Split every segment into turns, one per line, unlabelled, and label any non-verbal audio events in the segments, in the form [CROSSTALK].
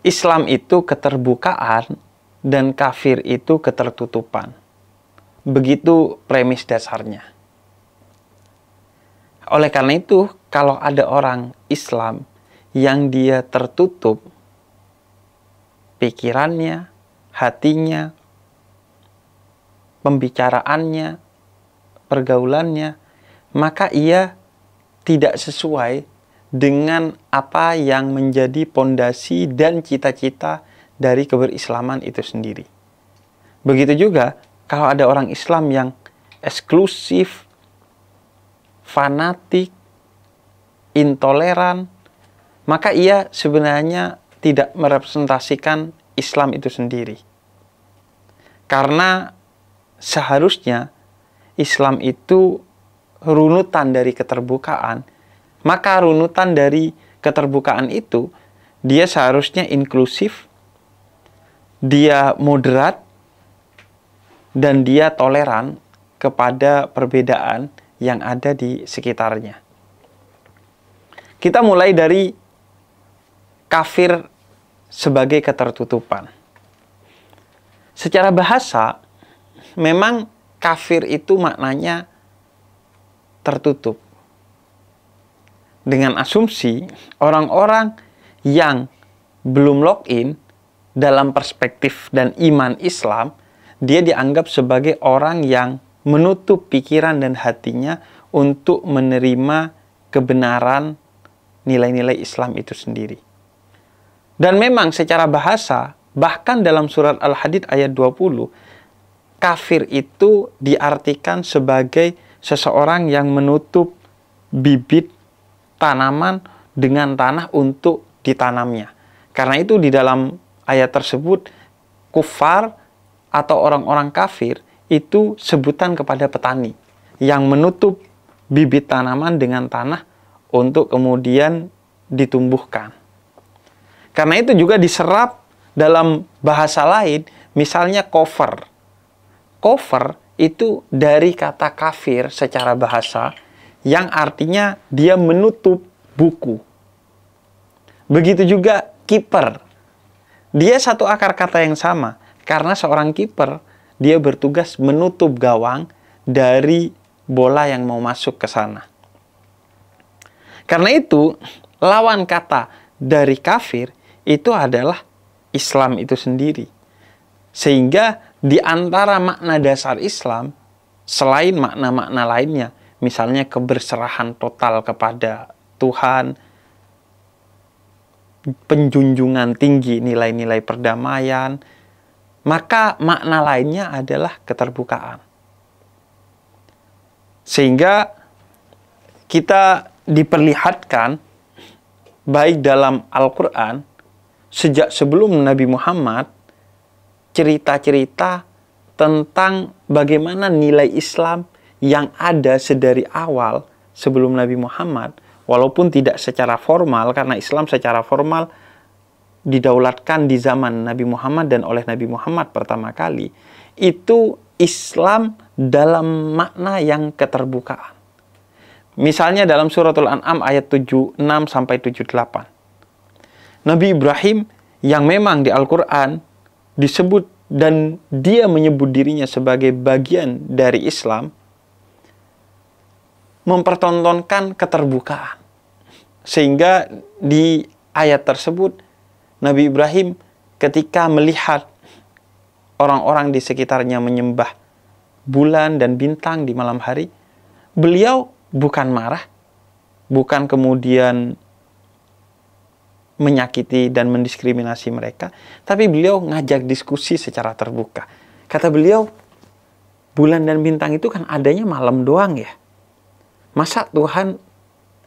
Islam itu keterbukaan dan kafir itu ketertutupan. Begitu premis dasarnya. Oleh karena itu, kalau ada orang Islam yang dia tertutup pikirannya, hatinya, pembicaraannya, pergaulannya, maka ia tidak sesuai dengan apa yang menjadi pondasi dan cita-cita dari keberislaman itu sendiri. Begitu juga kalau ada orang Islam yang eksklusif, fanatik, intoleran, maka ia sebenarnya tidak merepresentasikan Islam itu sendiri. Karena seharusnya Islam itu runutan dari keterbukaan, maka runutan dari keterbukaan itu, dia seharusnya inklusif, dia moderat, dan dia toleran kepada perbedaan yang ada di sekitarnya. Kita mulai dari kafir sebagai ketertutupan. Secara bahasa, memang kafir itu maknanya tertutup dengan asumsi orang-orang yang belum login dalam perspektif dan iman Islam, dia dianggap sebagai orang yang menutup pikiran dan hatinya untuk menerima kebenaran nilai-nilai Islam itu sendiri. Dan memang secara bahasa, bahkan dalam surat Al-Hadid ayat 20, kafir itu diartikan sebagai seseorang yang menutup bibit tanaman dengan tanah untuk ditanamnya. Karena itu di dalam ayat tersebut kufar atau orang-orang kafir itu sebutan kepada petani yang menutup bibit tanaman dengan tanah untuk kemudian ditumbuhkan. Karena itu juga diserap dalam bahasa lain, misalnya cover. Cover itu dari kata kafir secara bahasa yang artinya dia menutup buku. Begitu juga kiper. Dia satu akar kata yang sama karena seorang kiper dia bertugas menutup gawang dari bola yang mau masuk ke sana. Karena itu, lawan kata dari kafir itu adalah Islam itu sendiri. Sehingga di antara makna dasar Islam, selain makna-makna lainnya, misalnya keberserahan total kepada Tuhan, penjunjungan tinggi nilai-nilai perdamaian, maka makna lainnya adalah keterbukaan. Sehingga kita diperlihatkan baik dalam Al-Quran, sejak sebelum Nabi Muhammad, cerita-cerita tentang bagaimana nilai Islam yang ada sedari awal sebelum Nabi Muhammad, walaupun tidak secara formal, karena Islam secara formal didaulatkan di zaman Nabi Muhammad dan oleh Nabi Muhammad pertama kali, itu Islam dalam makna yang keterbukaan. Misalnya dalam suratul An'am ayat 76 sampai 78. Nabi Ibrahim yang memang di Al-Qur'an disebut dan dia menyebut dirinya sebagai bagian dari Islam, mempertontonkan keterbukaan. Sehingga di ayat tersebut Nabi Ibrahim ketika melihat orang-orang di sekitarnya menyembah bulan dan bintang di malam hari, beliau bukan marah, bukan kemudian menyakiti dan mendiskriminasi mereka, tapi beliau ngajak diskusi secara terbuka. Kata beliau, bulan dan bintang itu kan adanya malam doang ya. Masa Tuhan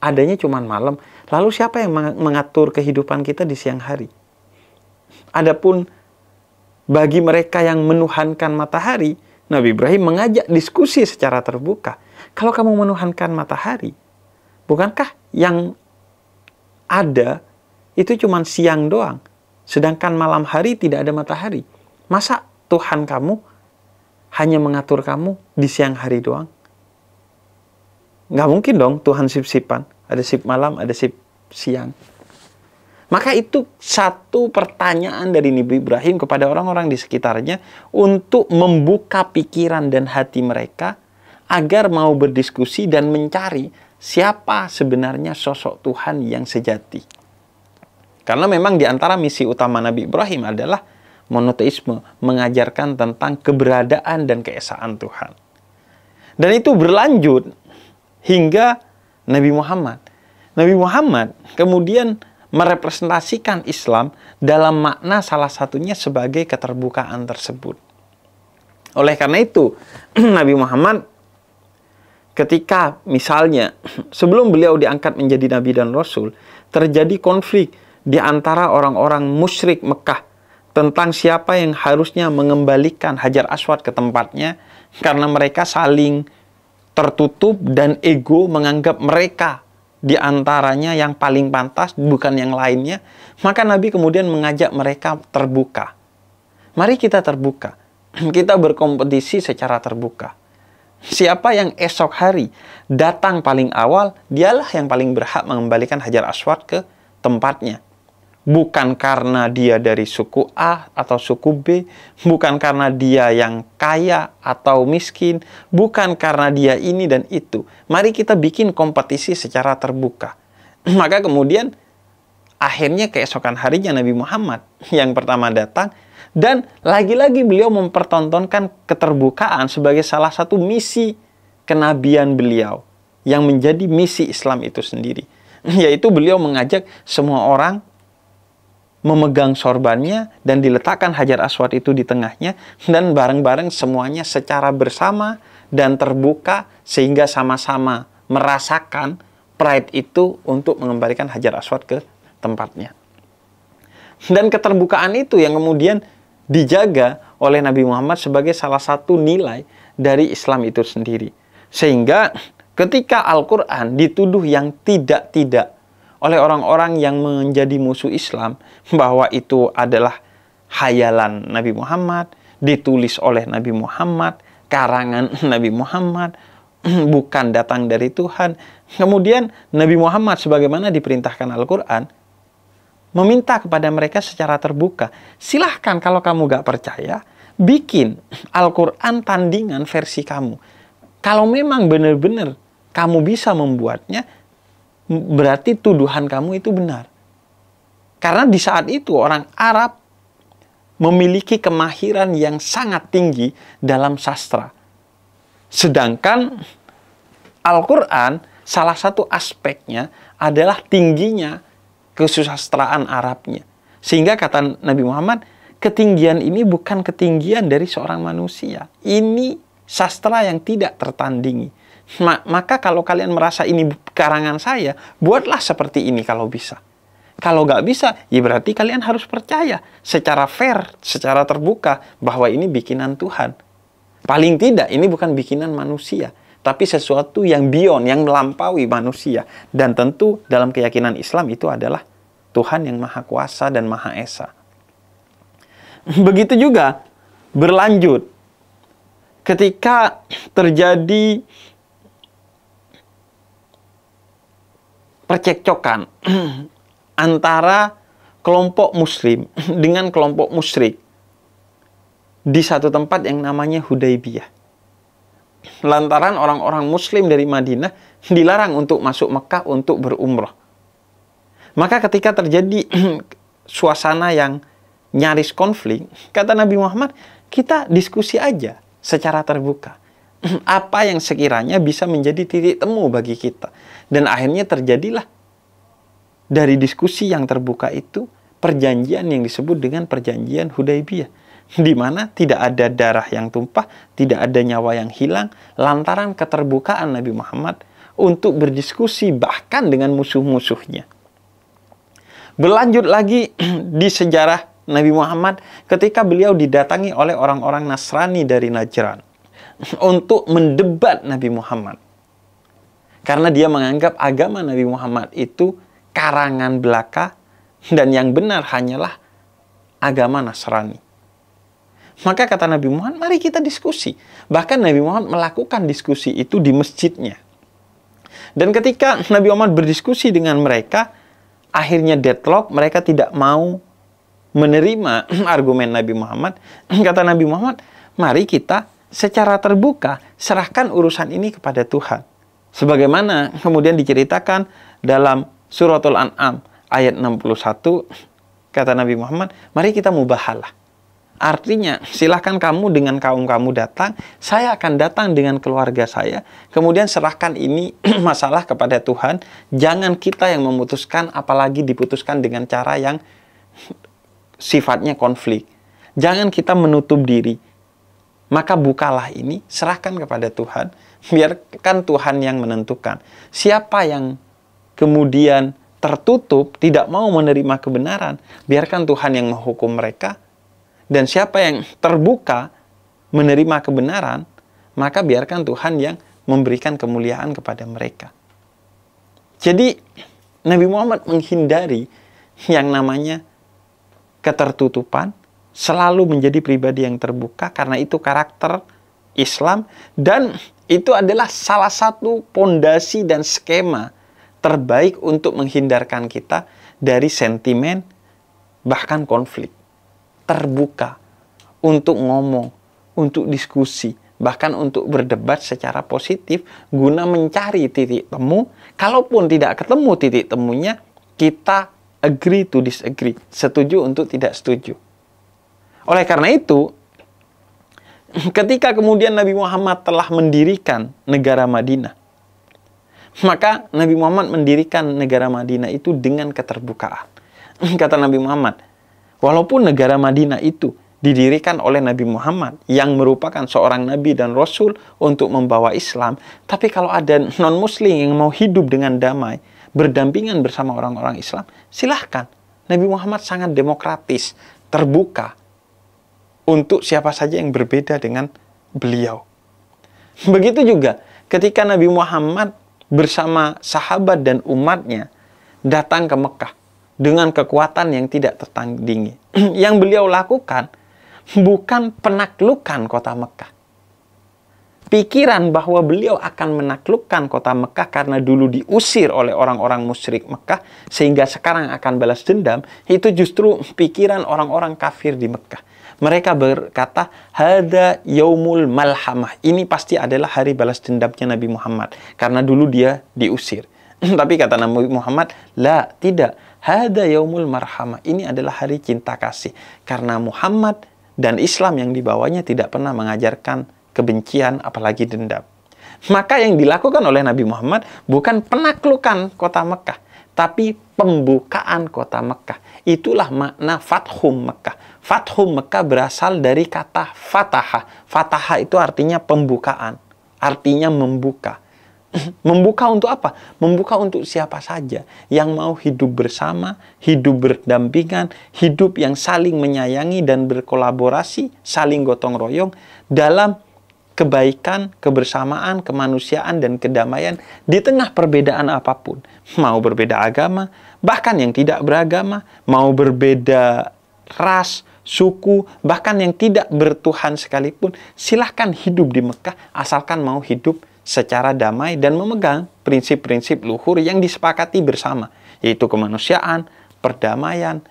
adanya cuma malam? Lalu siapa yang mengatur kehidupan kita di siang hari? Adapun bagi mereka yang menuhankan matahari, Nabi Ibrahim mengajak diskusi secara terbuka. Kalau kamu menuhankan matahari, bukankah yang ada itu cuma siang doang? Sedangkan malam hari tidak ada matahari. Masa Tuhan kamu hanya mengatur kamu di siang hari doang? Nggak mungkin dong Tuhan sip-sipan. Ada sip malam, ada sip siang. Maka itu satu pertanyaan dari Nabi Ibrahim kepada orang-orang di sekitarnya untuk membuka pikiran dan hati mereka agar mau berdiskusi dan mencari siapa sebenarnya sosok Tuhan yang sejati. Karena memang di antara misi utama Nabi Ibrahim adalah monoteisme, mengajarkan tentang keberadaan dan keesaan Tuhan. Dan itu berlanjut hingga Nabi Muhammad. Nabi Muhammad kemudian merepresentasikan Islam dalam makna salah satunya sebagai keterbukaan tersebut. Oleh karena itu, [CLEARS THROAT] Nabi Muhammad ketika misalnya [CLEARS THROAT] sebelum beliau diangkat menjadi nabi dan rasul, terjadi konflik di antara orang-orang musyrik Mekah tentang siapa yang harusnya mengembalikan Hajar Aswad ke tempatnya karena mereka saling tertutup dan ego menganggap mereka di antaranya yang paling pantas bukan yang lainnya, maka Nabi kemudian mengajak mereka terbuka. Mari kita terbuka. [CLEARS THROAT] Kita berkompetisi secara terbuka. Siapa yang esok hari datang paling awal, dialah yang paling berhak mengembalikan Hajar Aswad ke tempatnya bukan karena dia dari suku A atau suku B, bukan karena dia yang kaya atau miskin, bukan karena dia ini dan itu. Mari kita bikin kompetisi secara terbuka. [CLEARS THROAT] Maka kemudian akhirnya keesokan harinya Nabi Muhammad yang pertama datang dan lagi-lagi beliau mempertontonkan keterbukaan sebagai salah satu misi kenabian beliau yang menjadi misi Islam itu sendiri [CLEARS THROAT] yaitu beliau mengajak semua orang memegang sorbannya dan diletakkan hajar aswad itu di tengahnya dan bareng-bareng semuanya secara bersama dan terbuka sehingga sama-sama merasakan pride itu untuk mengembalikan hajar aswad ke tempatnya. Dan keterbukaan itu yang kemudian dijaga oleh Nabi Muhammad sebagai salah satu nilai dari Islam itu sendiri. Sehingga ketika Al-Quran dituduh yang tidak-tidak oleh orang-orang yang menjadi musuh Islam bahwa itu adalah hayalan Nabi Muhammad, ditulis oleh Nabi Muhammad, karangan [LAUGHS] Nabi Muhammad, [CLEARS THROAT] bukan datang dari Tuhan. Kemudian Nabi Muhammad sebagaimana diperintahkan Al-Qur'an meminta kepada mereka secara terbuka, silahkan kalau kamu gak percaya, bikin Al-Quran tandingan versi kamu. Kalau memang benar-benar kamu bisa membuatnya, berarti tuduhan kamu itu benar. Karena di saat itu orang Arab memiliki kemahiran yang sangat tinggi dalam sastra. Sedangkan Al-Quran salah satu aspeknya adalah tingginya kesusastraan Arabnya. Sehingga kata Nabi Muhammad, ketinggian ini bukan ketinggian dari seorang manusia. Ini sastra yang tidak tertandingi maka kalau kalian merasa ini karangan saya, buatlah seperti ini kalau bisa. Kalau nggak bisa, ya berarti kalian harus percaya secara fair, secara terbuka bahwa ini bikinan Tuhan. Paling tidak ini bukan bikinan manusia, tapi sesuatu yang beyond, yang melampaui manusia. Dan tentu dalam keyakinan Islam itu adalah Tuhan yang Maha Kuasa dan Maha Esa. [LAUGHS] Begitu juga berlanjut ketika terjadi percekcokan [CLEARS THROAT] antara kelompok muslim [CLEARS THROAT] dengan kelompok musyrik di satu tempat yang namanya Hudaybiyah. Lantaran orang-orang muslim dari Madinah [CLEARS THROAT] dilarang untuk masuk Mekah untuk berumrah. Maka ketika terjadi suasana yang nyaris konflik, kata Nabi Muhammad, kita diskusi aja secara terbuka [CLEARS THROAT] apa yang sekiranya bisa menjadi titik temu bagi kita. Dan akhirnya terjadilah dari diskusi yang terbuka itu perjanjian yang disebut dengan perjanjian Hudaibiyah di mana tidak ada darah yang tumpah, tidak ada nyawa yang hilang lantaran keterbukaan Nabi Muhammad untuk berdiskusi bahkan dengan musuh-musuhnya. Berlanjut lagi [CLEARS THROAT] di sejarah Nabi Muhammad ketika beliau didatangi oleh orang-orang Nasrani dari Najran. [LAUGHS] untuk mendebat Nabi Muhammad. Karena dia menganggap agama Nabi Muhammad itu karangan belaka dan yang benar hanyalah agama Nasrani. Maka kata Nabi Muhammad, mari kita diskusi. Bahkan Nabi Muhammad melakukan diskusi itu di masjidnya. Dan ketika Nabi Muhammad berdiskusi dengan mereka, akhirnya deadlock, mereka tidak mau menerima [CLEARS THROAT] argumen Nabi Muhammad. [CLEARS THROAT] Kata Nabi Muhammad, mari kita secara terbuka serahkan urusan ini kepada Tuhan. Sebagaimana kemudian diceritakan dalam suratul An'am ayat 61 kata Nabi Muhammad, mari kita mubahalah. Artinya, silahkan kamu dengan kaum kamu datang, saya akan datang dengan keluarga saya, kemudian serahkan ini [CLEARS THROAT] masalah kepada Tuhan, jangan kita yang memutuskan, apalagi diputuskan dengan cara yang sifatnya konflik. Jangan kita menutup diri, maka bukalah ini, serahkan kepada Tuhan, biarkan Tuhan yang menentukan. Siapa yang kemudian tertutup, tidak mau menerima kebenaran, biarkan Tuhan yang menghukum mereka. Dan siapa yang terbuka menerima kebenaran, maka biarkan Tuhan yang memberikan kemuliaan kepada mereka. Jadi, Nabi Muhammad menghindari yang namanya ketertutupan, selalu menjadi pribadi yang terbuka karena itu karakter Islam dan itu adalah salah satu pondasi dan skema terbaik untuk menghindarkan kita dari sentimen bahkan konflik. Terbuka untuk ngomong, untuk diskusi, bahkan untuk berdebat secara positif guna mencari titik temu. Kalaupun tidak ketemu titik temunya, kita agree to disagree, setuju untuk tidak setuju. Oleh karena itu, ketika kemudian Nabi Muhammad telah mendirikan negara Madinah, maka Nabi Muhammad mendirikan negara Madinah itu dengan keterbukaan. [LAUGHS] Kata Nabi Muhammad, walaupun negara Madinah itu didirikan oleh Nabi Muhammad yang merupakan seorang nabi dan rasul untuk membawa Islam, tapi kalau ada non-muslim yang mau hidup dengan damai, berdampingan bersama orang-orang Islam, silahkan. Nabi Muhammad sangat demokratis, terbuka, untuk siapa saja yang berbeda dengan beliau. Begitu juga ketika Nabi Muhammad bersama sahabat dan umatnya datang ke Mekah dengan kekuatan yang tidak tertandingi. [CLEARS THROAT] yang beliau lakukan bukan penaklukan kota Mekah. Pikiran bahwa beliau akan menaklukkan kota Mekah karena dulu diusir oleh orang-orang musyrik Mekah sehingga sekarang akan balas dendam itu justru pikiran orang-orang kafir di Mekah mereka berkata, Hada yaumul malhamah. Ini pasti adalah hari balas dendamnya Nabi Muhammad. Karena dulu dia diusir. [CLEARS THROAT] Tapi kata Nabi Muhammad, La, tidak. Hada yaumul marhamah. Ini adalah hari cinta kasih. Karena Muhammad dan Islam yang dibawanya tidak pernah mengajarkan kebencian apalagi dendam. Maka yang dilakukan oleh Nabi Muhammad bukan penaklukan kota Mekah, tapi pembukaan kota Mekah. Itulah makna fathum Mekah. Fathum Mekah berasal dari kata fataha. Fataha itu artinya pembukaan, artinya membuka. [CLEARS THROAT] membuka untuk apa? Membuka untuk siapa saja yang mau hidup bersama, hidup berdampingan, hidup yang saling menyayangi dan berkolaborasi, saling gotong royong dalam kebaikan, kebersamaan, kemanusiaan, dan kedamaian di tengah perbedaan apapun. Mau berbeda agama, bahkan yang tidak beragama, mau berbeda ras, suku, bahkan yang tidak bertuhan sekalipun, silahkan hidup di Mekah asalkan mau hidup secara damai dan memegang prinsip-prinsip luhur yang disepakati bersama, yaitu kemanusiaan, perdamaian,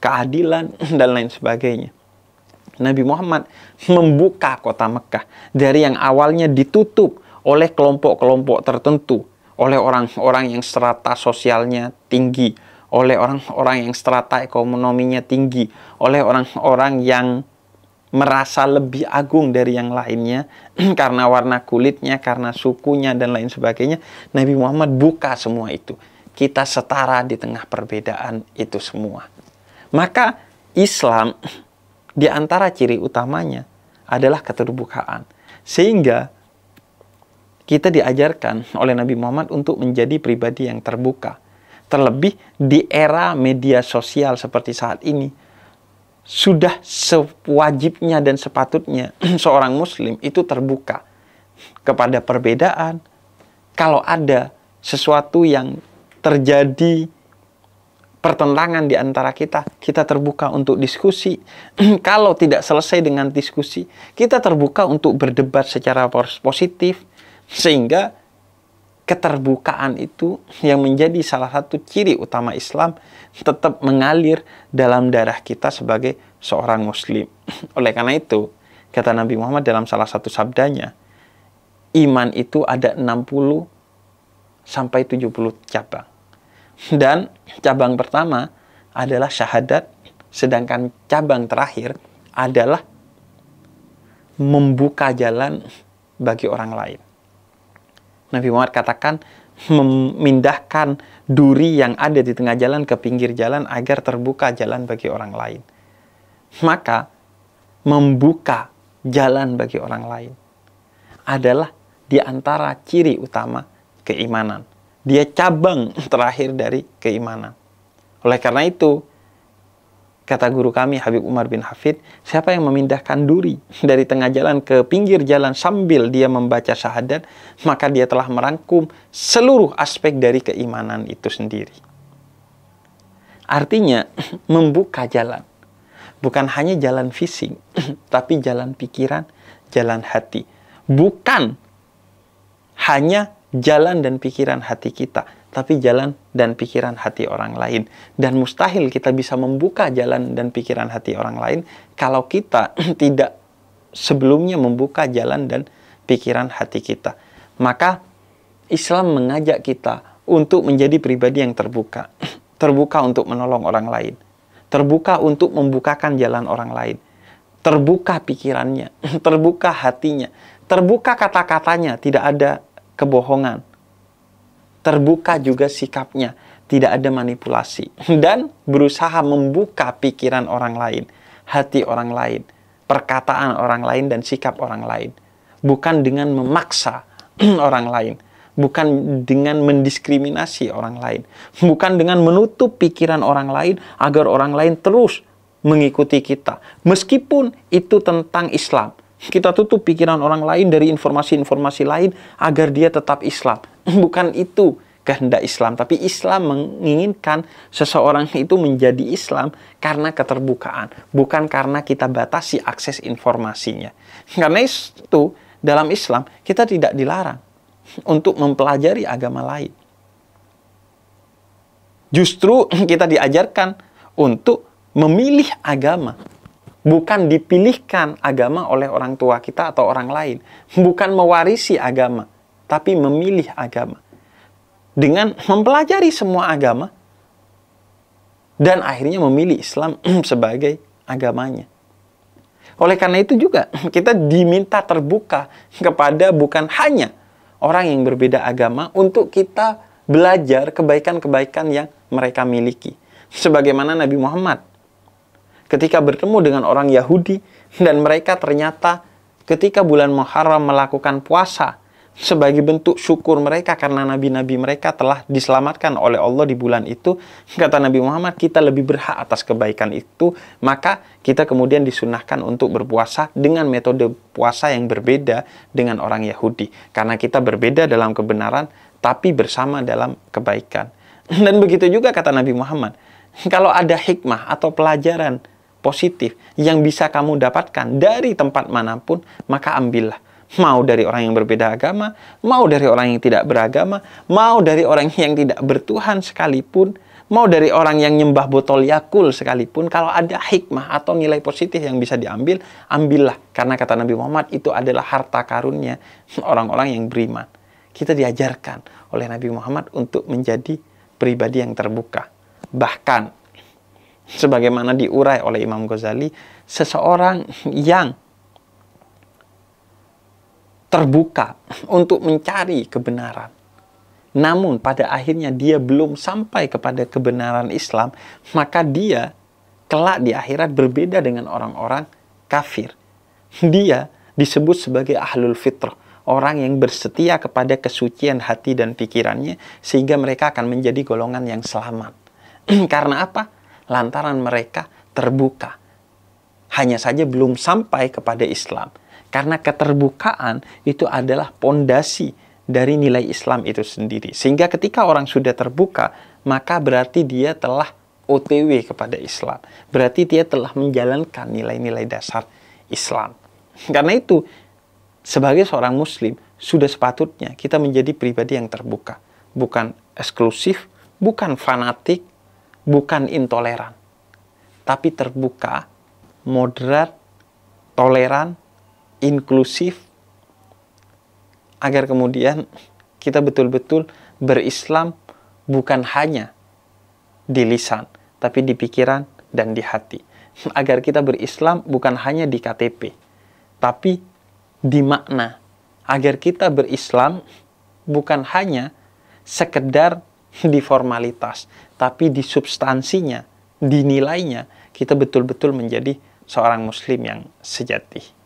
keadilan, [LAUGHS] dan lain sebagainya. Nabi Muhammad membuka kota Mekah dari yang awalnya ditutup oleh kelompok-kelompok tertentu, oleh orang-orang yang strata sosialnya tinggi, oleh orang-orang yang strata ekonominya tinggi, oleh orang-orang yang merasa lebih agung dari yang lainnya [CLEARS THROAT] karena warna kulitnya, karena sukunya dan lain sebagainya. Nabi Muhammad buka semua itu. Kita setara di tengah perbedaan itu semua. Maka Islam di antara ciri utamanya adalah keterbukaan. Sehingga kita diajarkan oleh Nabi Muhammad untuk menjadi pribadi yang terbuka. Terlebih di era media sosial seperti saat ini, sudah sewajibnya dan sepatutnya [CLEARS THROAT] seorang muslim itu terbuka kepada perbedaan. Kalau ada sesuatu yang terjadi pertentangan di antara kita, kita terbuka untuk diskusi. [CLEARS THROAT] Kalau tidak selesai dengan diskusi, kita terbuka untuk berdebat secara positif, sehingga keterbukaan itu yang menjadi salah satu ciri utama Islam tetap mengalir dalam darah kita sebagai seorang Muslim. [CLEARS THROAT] Oleh karena itu, kata Nabi Muhammad dalam salah satu sabdanya, iman itu ada 60 sampai 70 cabang dan cabang pertama adalah syahadat, sedangkan cabang terakhir adalah membuka jalan bagi orang lain. Nabi Muhammad katakan memindahkan duri yang ada di tengah jalan ke pinggir jalan agar terbuka jalan bagi orang lain. Maka membuka jalan bagi orang lain adalah di antara ciri utama keimanan dia cabang [LAUGHS] terakhir dari keimanan. Oleh karena itu, kata guru kami Habib Umar bin Hafid, siapa yang memindahkan duri [LAUGHS] dari tengah jalan ke pinggir jalan sambil dia membaca syahadat, maka dia telah merangkum seluruh aspek dari keimanan itu sendiri. Artinya, [LAUGHS] membuka jalan. Bukan hanya jalan fisik, tapi jalan pikiran, jalan hati. Bukan hanya jalan dan pikiran hati kita, tapi jalan dan pikiran hati orang lain. Dan mustahil kita bisa membuka jalan dan pikiran hati orang lain kalau kita [CLEARS THROAT] tidak sebelumnya membuka jalan dan pikiran hati kita. Maka Islam mengajak kita untuk menjadi pribadi yang terbuka. [CLEARS THROAT] Terbuka untuk menolong orang lain. Terbuka untuk membukakan jalan orang lain. Terbuka pikirannya, [CLEARS THROAT] terbuka hatinya, terbuka kata-katanya, tidak ada kebohongan. Terbuka juga sikapnya, tidak ada manipulasi. [LAUGHS] Dan berusaha membuka pikiran orang lain, hati orang lain, perkataan orang lain dan sikap orang lain. Bukan dengan memaksa [CLEARS THROAT] orang lain, bukan dengan mendiskriminasi orang lain, bukan dengan menutup pikiran orang lain agar orang lain terus mengikuti kita, meskipun itu tentang Islam, kita tutup pikiran orang lain dari informasi-informasi lain agar dia tetap Islam. [LAUGHS] Bukan itu kehendak Islam, tapi Islam menginginkan seseorang itu menjadi Islam karena keterbukaan, bukan karena kita batasi akses informasinya. Karena itu, dalam Islam kita tidak dilarang untuk mempelajari agama lain. Justru [CLEARS THROAT] kita diajarkan untuk memilih agama bukan dipilihkan agama oleh orang tua kita atau orang lain, bukan mewarisi agama, tapi memilih agama. Dengan mempelajari semua agama dan akhirnya memilih Islam [CLEARS THROAT] sebagai agamanya. Oleh karena itu juga [CLEARS THROAT] kita diminta terbuka kepada bukan hanya orang yang berbeda agama untuk kita belajar kebaikan-kebaikan yang mereka miliki. Sebagaimana Nabi Muhammad ketika bertemu dengan orang Yahudi dan mereka ternyata ketika bulan Muharram melakukan puasa sebagai bentuk syukur mereka karena nabi-nabi mereka telah diselamatkan oleh Allah di bulan itu kata Nabi Muhammad kita lebih berhak atas kebaikan itu maka kita kemudian disunahkan untuk berpuasa dengan metode puasa yang berbeda dengan orang Yahudi karena kita berbeda dalam kebenaran tapi bersama dalam kebaikan dan begitu juga kata Nabi Muhammad kalau ada hikmah atau pelajaran positif yang bisa kamu dapatkan dari tempat manapun, maka ambillah. Mau dari orang yang berbeda agama, mau dari orang yang tidak beragama, mau dari orang yang tidak bertuhan sekalipun, mau dari orang yang nyembah botol yakul sekalipun, kalau ada hikmah atau nilai positif yang bisa diambil, ambillah. Karena kata Nabi Muhammad, itu adalah harta karunnya orang-orang yang beriman. Kita diajarkan oleh Nabi Muhammad untuk menjadi pribadi yang terbuka. Bahkan sebagaimana diurai oleh Imam Ghazali, seseorang yang terbuka untuk mencari kebenaran. Namun pada akhirnya dia belum sampai kepada kebenaran Islam, maka dia kelak di akhirat berbeda dengan orang-orang kafir. Dia disebut sebagai ahlul fitrah, orang yang bersetia kepada kesucian hati dan pikirannya sehingga mereka akan menjadi golongan yang selamat. [CLEARS THROAT] Karena apa? lantaran mereka terbuka. Hanya saja belum sampai kepada Islam. Karena keterbukaan itu adalah pondasi dari nilai Islam itu sendiri. Sehingga ketika orang sudah terbuka, maka berarti dia telah OTW kepada Islam. Berarti dia telah menjalankan nilai-nilai dasar Islam. Karena itu, sebagai seorang muslim, sudah sepatutnya kita menjadi pribadi yang terbuka. Bukan eksklusif, bukan fanatik, bukan intoleran, tapi terbuka, moderat, toleran, inklusif, agar kemudian kita betul-betul berislam bukan hanya di lisan, tapi di pikiran dan di hati. [LAUGHS] Agar kita berislam bukan hanya di KTP, tapi di makna. Agar kita berislam bukan hanya sekedar di formalitas, tapi di substansinya, dinilainya, kita betul-betul menjadi seorang Muslim yang sejati.